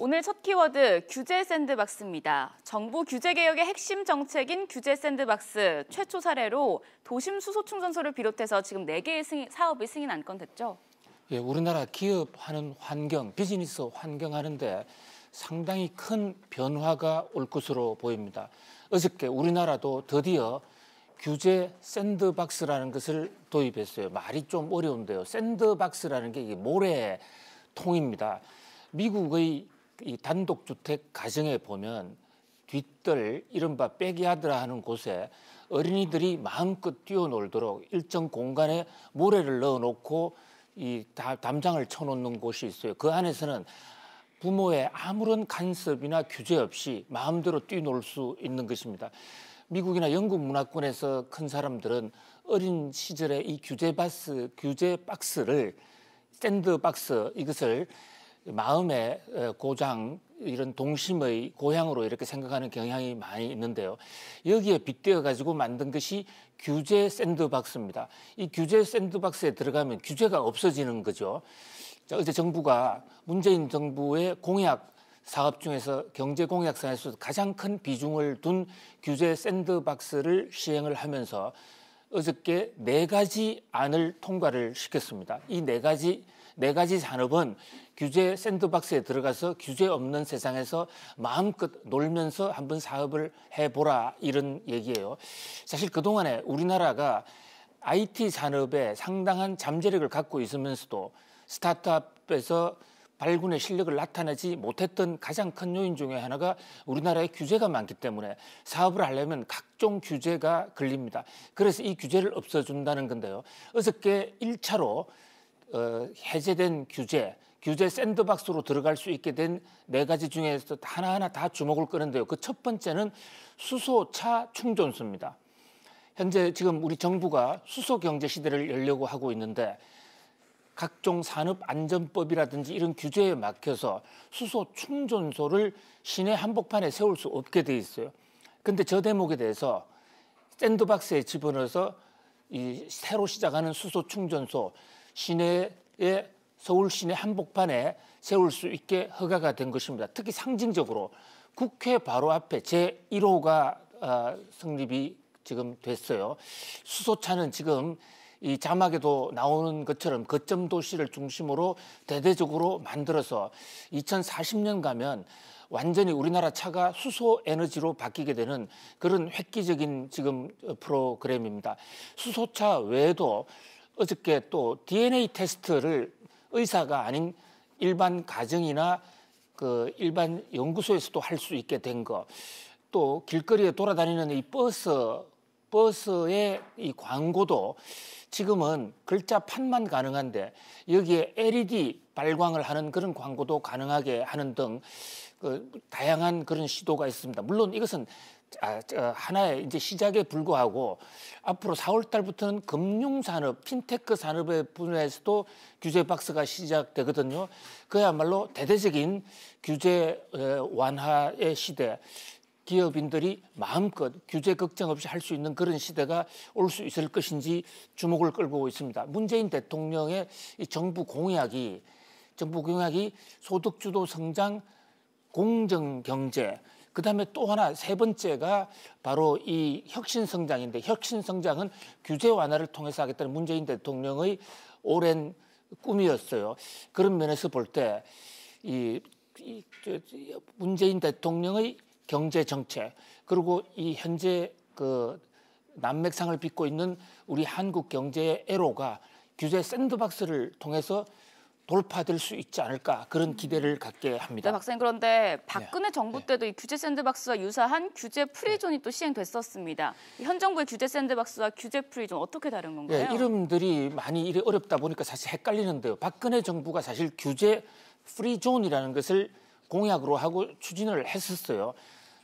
오늘 첫 키워드 규제 샌드박스입니다. 정부 규제 개혁의 핵심 정책인 규제 샌드박스 최초 사례로 도심 수소 충전소를 비롯해서 지금 4개의 승인, 사업이 승인 안건됐죠? 예, 우리나라 기업하는 환경, 비즈니스 환경하는데 상당히 큰 변화가 올 것으로 보입니다. 어저께 우리나라도 드디어 규제 샌드박스라는 것을 도입했어요. 말이 좀 어려운데요. 샌드박스라는 게 모래통입니다. 미국의 이 단독주택 가정에 보면 뒷뜰 이른바 빼기하더라 하는 곳에 어린이들이 마음껏 뛰어놀도록 일정 공간에 모래를 넣어놓고 이 담장을 쳐놓는 곳이 있어요. 그 안에서는 부모의 아무런 간섭이나 규제 없이 마음대로 뛰놀 수 있는 것입니다. 미국이나 영국 문화권에서 큰 사람들은 어린 시절에 이 규제 박스, 규제 박스를 샌드 박스 이것을 마음의 고장 이런 동심의 고향으로 이렇게 생각하는 경향이 많이 있는데요. 여기에 빗대어 가지고 만든 것이 규제 샌드박스입니다. 이 규제 샌드박스에 들어가면 규제가 없어지는 거죠. 자, 어제 정부가 문재인 정부의 공약 사업 중에서 경제 공약 사에서 가장 큰 비중을 둔 규제 샌드박스를 시행을 하면서 어저께 네 가지 안을 통과를 시켰습니다. 이 네 가지 네 가지 산업은 규제 샌드박스에 들어가서 규제 없는 세상에서 마음껏 놀면서 한번 사업을 해보라 이런 얘기예요. 사실 그동안에 우리나라가 IT 산업에 상당한 잠재력을 갖고 있으면서도 스타트업에서 발군의 실력을 나타내지 못했던 가장 큰 요인 중에 하나가 우리나라의 규제가 많기 때문에 사업을 하려면 각종 규제가 걸립니다. 그래서 이 규제를 없애준다는 건데요. 어저께 1차로 어, 해제된 규제, 규제 샌드박스로 들어갈 수 있게 된 네 가지 중에서 하나하나 다 주목을 끄는데요. 그 첫 번째는 수소차 충전소입니다 현재 지금 우리 정부가 수소 경제 시대를 열려고 하고 있는데 각종 산업 안전법이라든지 이런 규제에 막혀서 수소 충전소를 시내 한복판에 세울 수 없게 돼 있어요. 근데 저 대목에 대해서 샌드박스에 집어넣어서 이 새로 시작하는 수소 충전소 시내에 서울 시내 한복판에 세울 수 있게 허가가 된 것입니다. 특히 상징적으로 국회 바로 앞에 제1호가 어, 아, 성립이 지금 됐어요. 수소차는 지금 이 자막에도 나오는 것처럼 거점 도시를 중심으로 대대적으로 만들어서 2040년 가면 완전히 우리나라 차가 수소 에너지로 바뀌게 되는 그런 획기적인 지금 프로그램입니다. 수소차 외에도 어저께 또 DNA 테스트를 의사가 아닌 일반 가정이나 그 일반 연구소에서도 할 수 있게 된 거, 또 길거리에 돌아다니는 이 버스 버스의 이 광고도 지금은 글자 판만 가능한데 여기에 LED 발광을 하는 그런 광고도 가능하게 하는 등 그 다양한 그런 시도가 있습니다. 물론 이것은 아, 저 하나의 이제 시작에 불과하고 앞으로 4월 달부터는 금융 산업, 핀테크 산업의 분야에서도 규제 박스가 시작되거든요. 그야말로 대대적인 규제 완화의 시대. 기업인들이 마음껏 규제 걱정 없이 할 수 있는 그런 시대가 올 수 있을 것인지 주목을 끌고 있습니다. 문재인 대통령의 이 정부 공약이 정부 공약이 소득 주도 성장, 공정 경제, 그 다음에 또 하나 세 번째가 바로 이 혁신 성장인데 혁신 성장은 규제 완화를 통해서 하겠다는 문재인 대통령의 오랜 꿈이었어요. 그런 면에서 볼 때이 문재인 대통령의 경제 정책 그리고 이 현재 그남맥상을 빚고 있는 우리 한국 경제의 애로가 규제 샌드박스를 통해서 돌파될 수 있지 않을까 그런 기대를 갖게 합니다. 네, 박사님 그런데 박근혜 네. 정부 네. 때도 이 규제 샌드박스와 유사한 규제 프리존이 네. 또 시행됐었습니다. 현 정부의 규제 샌드박스와 규제 프리존 어떻게 다른 예, 건가요? 네, 이름들이 많이 이래 어렵다 보니까 사실 헷갈리는데요. 박근혜 정부가 사실 규제 프리존이라는 것을 공약으로 하고 추진을 했었어요.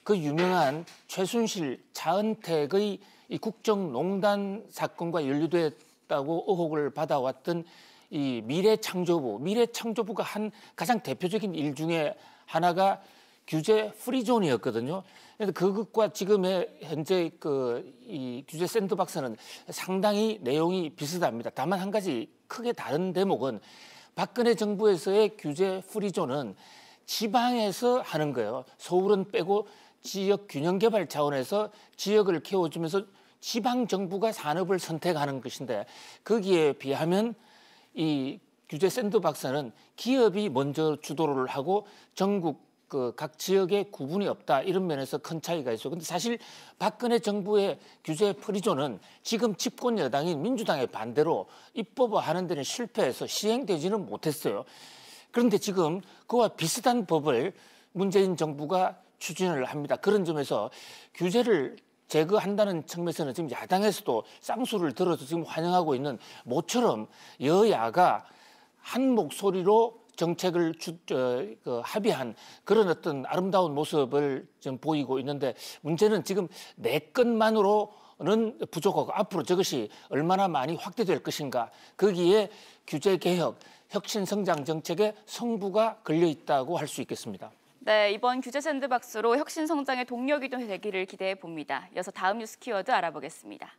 그 유명한 최순실 자은택의 이 국정농단 사건과 연루됐다고 의혹을 받아왔던 이 미래창조부, 미래창조부가 한 가장 대표적인 일 중에 하나가 규제 프리존이었거든요. 그런데 그것과 지금의 현재 그 이 규제 샌드박스는 상당히 내용이 비슷합니다. 다만 한 가지 크게 다른 대목은 박근혜 정부에서의 규제 프리존은 지방에서 하는 거예요. 서울은 빼고 지역 균형 개발 차원에서 지역을 키워주면서 지방 정부가 산업을 선택하는 것인데 거기에 비하면 이 규제 샌드박스는 기업이 먼저 주도를 하고 전국 그 각 지역에 구분이 없다 이런 면에서 큰 차이가 있어요. 근데 사실 박근혜 정부의 규제 프리존은 지금 집권 여당인 민주당의 반대로 입법화하는 데는 실패해서 시행되지는 못했어요. 그런데 지금 그와 비슷한 법을 문재인 정부가 추진을 합니다. 그런 점에서 규제를 제거한다는 측면에서는 지금 야당에서도 쌍수를 들어서 지금 환영하고 있는 모처럼 여야가 한 목소리로 정책을 주, 어, 그 합의한 그런 어떤 아름다운 모습을 지금 보이고 있는데 문제는 지금 내 것만으로는 부족하고 앞으로 저것이 얼마나 많이 확대될 것인가 거기에 규제 개혁 혁신 성장 정책의 성부가 걸려 있다고 할 수 있겠습니다. 네, 이번 규제 샌드박스로 혁신 성장의 동력이 되기를 기대해 봅니다. 이어서 다음 뉴스 키워드 알아보겠습니다.